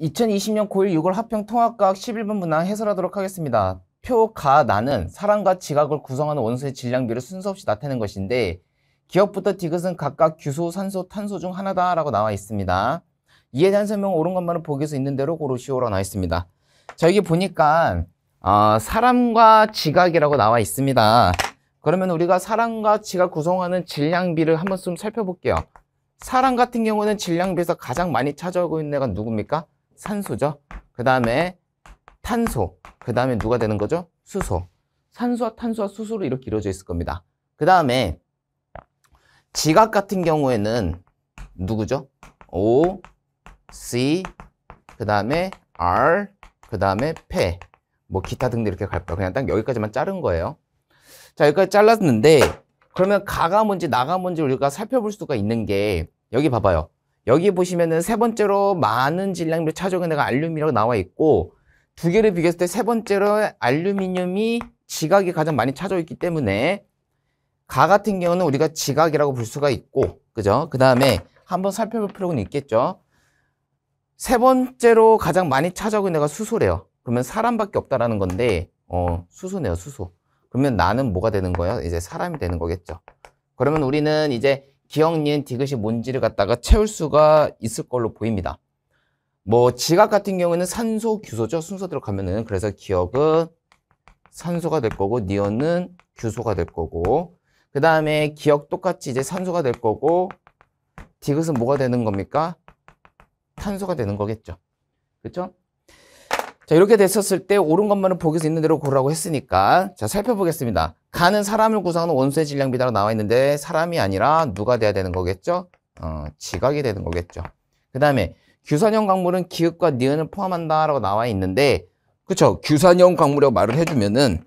2020년 9 1 6월 합평 통합과학 11번 문항 해설하도록 하겠습니다. 표, 가, 나는 사람과 지각을 구성하는 원소의 질량비를 순서 없이 나타낸 것인데 기억부터 디귿은 각각 규소, 산소, 탄소 중 하나다 라고 나와 있습니다. 이에 대한 설명은 옳은 것만은 보기에서 있는 대로 고르시오라고 나와 있습니다. 자 여기 보니까 어, 사람과 지각이라고 나와 있습니다. 그러면 우리가 사람과 지각 구성하는 질량비를 한번 좀 살펴볼게요. 사람 같은 경우는 질량비에서 가장 많이 차지하고 있는 애가 누굽니까? 산소죠. 그 다음에 탄소. 그 다음에 누가 되는 거죠? 수소. 산소와 탄소와 수소로 이렇게 이루어져 있을 겁니다. 그 다음에 지각 같은 경우에는 누구죠? O, C, 그 다음에 R, 그 다음에 폐, 뭐 기타 등등 이렇게 갈까요? 그냥 딱 여기까지만 자른 거예요. 자, 여기까지 잘랐는데 그러면 가가 뭔지 나가 뭔지 우리가 살펴볼 수가 있는 게 여기 봐봐요. 여기 보시면은 세 번째로 많은 질량으로 차종에 내가 알루미늄이라고 나와 있고 두 개를 비교했을 때 세 번째로 알루미늄이 지각이 가장 많이 차져 있기 때문에 가 같은 경우는 우리가 지각이라고 볼 수가 있고 그죠? 그 다음에 한번 살펴볼 필요는 있겠죠. 세 번째로 가장 많이 차아오는 애가 수소래요. 그러면 사람밖에 없다라는 건데 어 수소네요 수소. 그러면 나는 뭐가 되는 거예요 이제 사람이 되는 거겠죠. 그러면 우리는 이제 기억니은 디귿이 뭔지를 갖다가 채울 수가 있을 걸로 보입니다. 뭐 지각 같은 경우에는 산소 규소죠. 순서대로 가면은 그래서 기억은 산소가 될 거고 니은은 규소가 될 거고 그 다음에 기억 똑같이 이제 산소가 될 거고 디귿은 뭐가 되는 겁니까? 탄소가 되는 거겠죠. 그렇죠? 자, 이렇게 됐었을 때 옳은 것만은 보기에서 있는 대로 고르라고 했으니까 자, 살펴보겠습니다. 가는 사람을 구성하는 원소의 질량비라고 나와 있는데 사람이 아니라 누가 돼야 되는 거겠죠? 어, 지각이 되는 거겠죠. 그 다음에 규산형 광물은 기읍과 니은을 포함한다라고 나와 있는데 그쵸? 규산형 광물이라고 말을 해주면은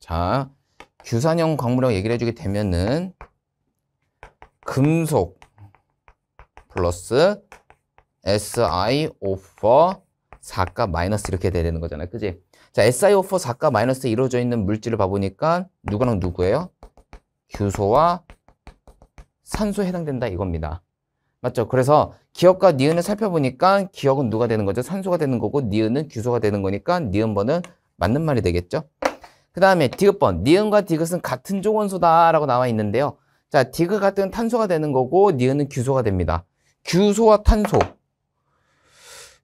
자, 규산형 광물이라고 얘기를 해주게 되면은 금속 플러스 SI o 4 4가 마이너스 이렇게 되는 거잖아요. 그지? 자, SiO4 4가 마이너스 에 이루어져 있는 물질을 봐보니까 누구랑 누구예요? 규소와 산소에 해당된다 이겁니다. 맞죠? 그래서 기억과 니은을 살펴보니까 기억은 누가 되는 거죠? 산소가 되는 거고 니은은 규소가 되는 거니까 니은번은 맞는 말이 되겠죠? 그 다음에 디귿번 니은과 디귿은 같은 종원소다라고 나와 있는데요. 자, 디귿 같은 탄소가 되는 거고 니은은 규소가 됩니다. 규소와 탄소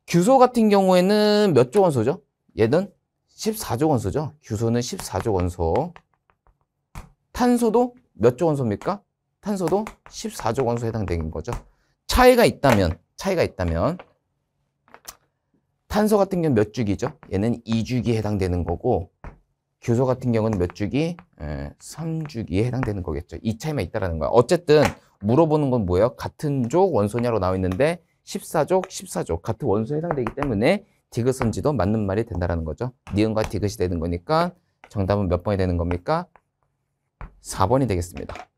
규소 같은 경우에는 몇 조 원소죠? 얘는 14조 원소죠. 규소는 14조 원소. 탄소도 몇 조 원소입니까? 탄소도 14조 원소에 해당되는 거죠. 차이가 있다면, 차이가 있다면 탄소 같은 경우는 몇 주기죠? 얘는 2주기에 해당되는 거고 규소 같은 경우는 몇 주기? 3주기에 예, 해당되는 거겠죠. 이 차이만 있다라는 거야. 어쨌든 물어보는 건 뭐예요? 같은 족 원소냐로 나와 있는데 14족, 14족 같은 원소에 해당되기 때문에 디귿선지도 맞는 말이 된다는 거죠. 니은과 디귿이 되는 거니까 정답은 몇 번이 되는 겁니까? 4번이 되겠습니다.